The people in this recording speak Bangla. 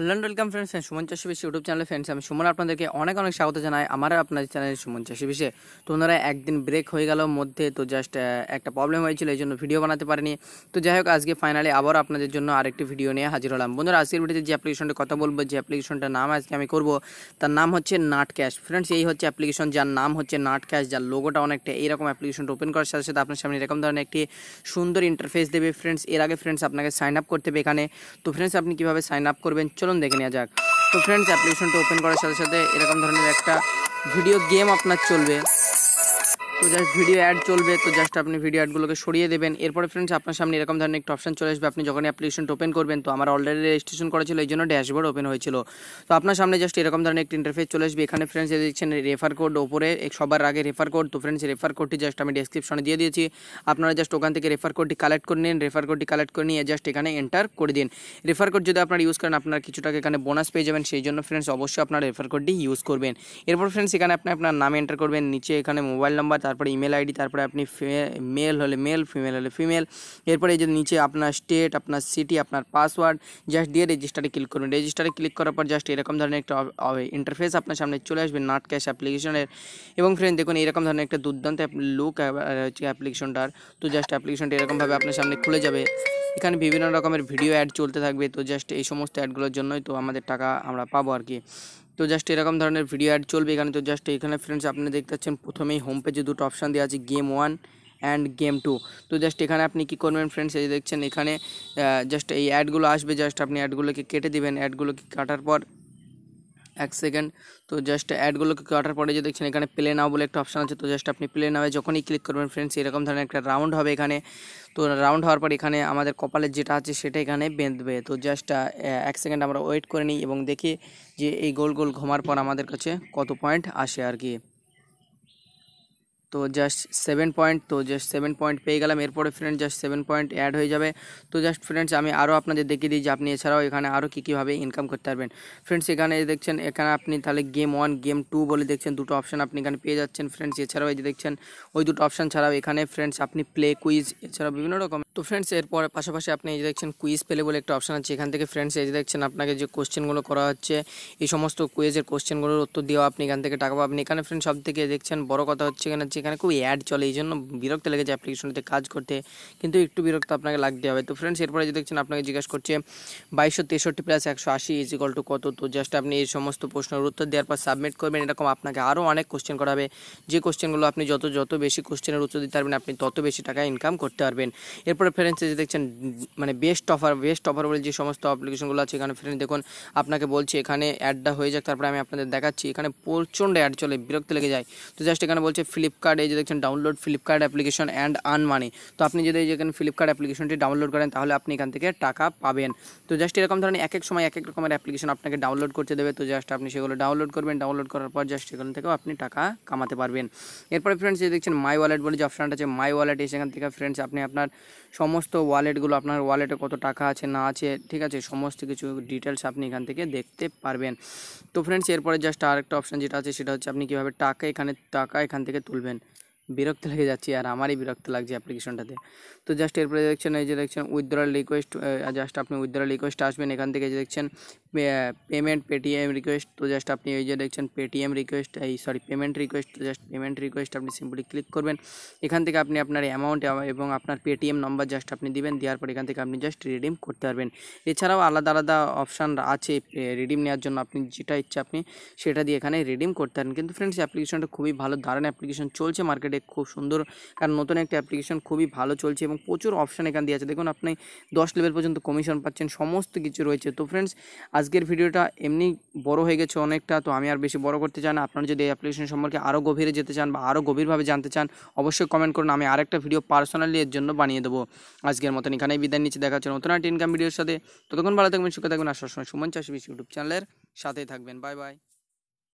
হ্যালো অ্যান্ড ওয়েলকাম ফ্রেন্ডস হ্যাঁ সুমন চাষী বেশি ইউটিউব চ্যানেলে ফ্রেন্ডস আমি সুমন আপনাদেরকে অনেক অনেক স্বাগত জানাই আমার আপনাদের চ্যানেল সুমন চাষি তো ওনারা একদিন ব্রেক হয়ে গেল মধ্যে তো জাস্ট একটা প্রবলেম হয়েছিল এই জন্য ভিডিও বানাতে পারিনি তো যাই হোক আজকে ফাইনালি আবার আপনাদের জন্য আরেকটি ভিডিও নিয়ে হাজির হলাম বন্ধুরা আজকের ভিডিওতে যে অ্যাপ্লিকেশনটা কথা বলবো যে অ্যাপ্লিকেশনটার নাম আজকে আমি করবো তার নাম হচ্ছে নাট ক্যাশ ফ্রেন্ডস এই হচ্ছে অ্যাপ্লিকেশন যার নাম হচ্ছে নাট ক্যাশ যার লোগোটা অনেকটা এইরকম অ্যাপ্লিকেশনটা ওপেন করার সাথে সাথে আপনার সামনে এরকম ধরনের একটি সুন্দর ইন্টারফেস দেবে ফ্রেন্ডস এর আগে ফ্রেন্ডস আপনাকে সাইন আপ করতে হবে এখানে তো ফ্রেন্ডস আপনি কীভাবে সাইন আপ করবেন চলুন দেখে নেওয়া যাক তো ফ্রেন্ডস অ্যাপ্লিকেশনটা ওপেন করার সাথে সাথে এরকম ধরনের একটা ভিডিও গেম আপনার চলবে তো জাস্ট ভিডিও অ্যাড চলবে তো জাস্ট আপনি ভিডিও অ্যাডগুলোকে সরিয়ে দেবেন এরপরে ফ্রেন্ডস আপনার সামনে এরকম ধরনের একটা অপশন চলে আসবে আপনি যখন অ্যাপ্লিকেশনটা ওপেন করবেন তো আমার অলরেডি রেজিস্ট্রেশন করা ছিল এই জন্য ড্যাশবোর্ড ওপেন হয়েছিল তো আপনার সামনে জাস্ট এরকম ধরনের একটা ইন্টারফেস চলে আসবে এখানে ফ্রেন্ডস দেখছেন রেফার কোড ওপরে সবার আগে রেফার কোড তো ফ্রেন্ডস রেফার কোডটি জাস্ট আমি ডিসক্রিপশনে দিয়ে দিয়েছি আপনারা জাস্ট ওখান থেকে রেফার কোডটি কালেক্ট করে নিন রেফার কোডটি কালেক্ট করে নিয়ে জাস্ট এখানে এন্টার করে দিন রেফার কোড যদি আপনারা ইউজ করেন আপনারা কিছু টাকা এখানে বোনাস পেয়ে যাবেন সেই জন্য ফ্রেন্ডস অবশ্যই আপনারা রেফার কোডটি ইউজ করবেন এরপর ফ্রেন্ডস এখানে আপনি আপনার নাম এন্টার করবেন নিচে এখানে মোবাইল নাম্বার তারপরে ইমেল আইডি তারপরে আপনি মেল হলে মেল ফিমেল হলে ফিমেল এরপরে এই যে নিচে আপনার স্টেট আপনার সিটি আপনার পাসওয়ার্ড জাস্ট দিয়ে রেজিস্টারে ক্লিক করবেন রেজিস্টারে ক্লিক করার পর জাস্ট এরকম ধরনের একটা ইন্টারফেস আপনার সামনে চলে আসবে নাট ক্যাশ অ্যাপ্লিকেশনের এবং ফ্রেন্ড দেখুন এরকম ধরনের একটা দুর্দান্ত লুক হচ্ছে অ্যাপ্লিকেশনটার তো জাস্ট অ্যাপ্লিকেশনটা এরকমভাবে আপনার সামনে খুলে যাবে এখানে বিভিন্ন রকমের ভিডিও অ্যাড চলতে থাকবে তো জাস্ট এই সমস্ত অ্যাডগুলোর জন্যই তো আমাদের টাকা আমরা পাবো আর কি তো জাস্ট এরকম ধরনের ভিডিও অ্যাড চলবে এখানে তো জাস্ট এখানে ফ্রেন্ডস আপনি দেখতে পাচ্ছেন প্রথমেই হোম পেজে দুটো অপশান দেওয়া আছে game one and game two তো জাস্ট এখানে আপনি কী করবেন ফ্রেন্ডস এই দেখছেন এখানে জাস্ট এই অ্যাডগুলো আসবে জাস্ট আপনি অ্যাডগুলোকে কেটে দিবেন অ্যাডগুলোকে কাটার পর এক সেকেন্ড তো জাস্ট অ্যাডগুলোকে কাটার পরে যে দেখছেন এখানে প্লে নাও বলে একটা অপশান আছে তো জাস্ট আপনি প্লে নাওয়ে যখনই ক্লিক করবেন ফ্রেন্ডস এরকম ধরনের একটা রাউন্ড হবে এখানে তো রাউন্ড হওয়ার পর এখানে আমাদের কপালের যেটা আছে সেটা এখানে বেঁধবে তো জাস্ট এক সেকেন্ড আমরা ওয়েট করে নিই এবং দেখি যে এই গোল গোল ঘোমার পর আমাদের কাছে কত পয়েন্ট আসে আর কি তো জাস্ট সেভেন পয়েন্ট তো জাস্ট সেভেন পয়েন্ট পেয়ে গেলাম এরপরে friends just seven point add হয়ে যাবে তো জাস্ট ফ্রেন্ডস আমি আরও আপনাদের দেখিয়ে দিই যে আপনি এছাড়াও এখানে আরও কী কীভাবে ইনকাম করতে পারবেন ফ্রেন্ডস এখানে দেখছেন এখানে আপনি তাহলে গেম ওয়ান গেম টু বলে দেখছেন দুটো অপশান আপনি এখানে পেয়ে যাচ্ছেন ফ্রেন্ডস এছাড়াও এই যে দেখছেন ওই দুটো অপশান ছাড়াও এখানে ফ্রেন্ডস আপনি প্লে কুইজ এছাড়াও বিভিন্ন রকম তো ফ্রেন্ডস এরপর পাশাপাশি আপনি এই যে দেখছেন কুইজ পেলে বলে একটা অপশান আছে এখান থেকে ফ্রেন্ডস এই যে দেখছেন আপনাকে যে কোশ্চেনগুলো করা হচ্ছে এই সমস্ত কুইজের কোশ্চেনগুলোর উত্তর দিয়েও আপনি এখান থেকে টাকা পাবেন এখানে ফ্রেন্ড সব থেকে দেখছেন বড় কথা হচ্ছে এখানে যেখানে খুব অ্যাড চলে এই জন্য বিরক্ত লেগেছে অ্যাপ্লিকেশনটিতে কাজ করতে কিন্তু একটু বিরক্ত আপনাকে লাগতে হবে তো ফ্রেন্ডস এরপরে যে দেখছেন আপনাকে জিজ্ঞাসা করছে বাইশশো তেষট্টি প্লাস একশো আশি ইকল টু কত তো জাস্ট আপনি এই সমস্ত প্রশ্নের উত্তর দেওয়ার পর সাবমিট করবেন এরকম আপনাকে আরও অনেক কোশ্চেন করা হবে যে কোশ্চেনগুলো আপনি যত যত বেশি কোশ্চেনের উত্তর দিতে পারবেন আপনি তত বেশি টাকা ইনকাম করতে পারবেন এরপর তারপরে ফ্রেন্ডস এই যে দেখছেন মানে বেস্ট অফার বেস্ট অফার বলে যে সমস্ত অ্যাপ্লিকেশনগুলো আছে এখানে ফ্রেন্ড দেখুন আপনাকে বলছি এখানে অ্যাডটা হয়ে যাক তারপরে আমি আপনাদের দেখাচ্ছি এখানে প্রচণ্ড অ্যাড চলে বিরক্ত লেগে যায় তো জাস্ট এখানে বলছে ফ্লিপকার্ট এই যে দেখছেন download Flipkart application and earn money তো আপনি যদি এখানে ফ্লিপকার্ট অ্যাপ্লিকেশনটি ডাউনলোড করেন তাহলে আপনি এখান থেকে টাকা পাবেন তো জাস্ট এরকম ধরনের এক এক সময় এক এক রকমের অ্যাপ্লিকেশন আপনাকে ডাউনলোড করতে দেবে তো জাস্ট আপনি সেগুলো ডাউনলোড করবেন ডাউনলোড করার পর জাস্ট এখান থেকেও আপনি টাকা কামাতে পারবেন এরপরে ফ্রেন্ডস যে দেখছেন মাই ওয়ালেট বলে যে অপশানটা আছে মাই ওয়ালেট এখান থেকে ফ্রেন্ডস আপনি আপনার সমস্ত ওয়ালেটগুলো আপনার ওয়ালেটে কত টাকা আছে না আছে ঠিক আছে সমস্ত কিছু ডিটেলস আপনি এখান থেকে দেখতে পারবেন তো ফ্রেন্ডস এরপরে জাস্ট আরেকটা অপশান যেটা আছে সেটা হচ্ছে আপনি কীভাবে টাকা এখানে টাকা এখান থেকে তুলবেন বিরক্ত লেগে যাচ্ছি আর আমারই বিরক্ত লাগছে অ্যাপ্লিকেশনটাতে তো জাস্ট এরপরে দেখছেন এই যে দেখছেন উইথড্রল রিকোয়েস্ট জাস্ট আপনি উইথড্রল রিকোয়েস্ট আসবেন এখান থেকে যে দেখছেন পেমেন্ট পেটিএম রিকোয়েস্ট তো জাস্ট আপনি এই যে দেখছেন পেটিএম রিকোয়েস্ট এই সরি পেমেন্ট রিকোয়েস্ট তো জাস্ট পেমেন্ট রিকোয়েস্ট আপনি সিম্পলি ক্লিক করবেন এখান থেকে আপনি আপনার অ্যামাউন্ট এবং আপনার পেটিএম নম্বর জাস্ট আপনি দেবেন দেওয়ার পর এখান থেকে আপনি জাস্ট রিডিম করতে পারবেন এছাড়াও আলাদা আলাদা অপশান আছে রিডিম নেওয়ার জন্য আপনি যেটা ইচ্ছা আপনি সেটা দিয়ে এখানে রিডিম করতে পারেন কিন্তু ফ্রেন্ডস অ্যাপ্লিকেশনটা খুবই ভালো দারুণ অ্যাপ্লিকেশন চলছে মার্কেটে লাগবে খুব সুন্দর কারণ নতুন একটা অ্যাপ্লিকেশন খুবই ভালো চলছে এবং প্রচুর অপশান এখান দিয়ে আছে দেখুন আপনি দশ লেভেল পর্যন্ত কমিশন পাচ্ছেন সমস্ত কিছু রয়েছে তো ফ্রেন্ডস আজকের ভিডিওটা এমনি বড় হয়ে গেছে অনেকটা তো আমি আর বেশি বড় করতে চান আপনারা যদি এই অ্যাপ্লিকেশন সম্পর্কে আরও গভীরে যেতে চান বা আরও গভীরভাবে জানতে চান অবশ্যই কমেন্ট করুন আমি আরেকটা ভিডিও পার্সোনালি এর জন্য বানিয়ে দেবো আজকের মতন এখানেই বিদায় নিচে দেখা হচ্ছে নতুন একটা ইনকাম ভিডিওর সাথে ততক্ষণ ভালো থাকবেন সুখে থাকবেন আর সবসময় সুমন চাষি ইউটিউব চ্যানেলের সাথেই থাকবেন বাই বাই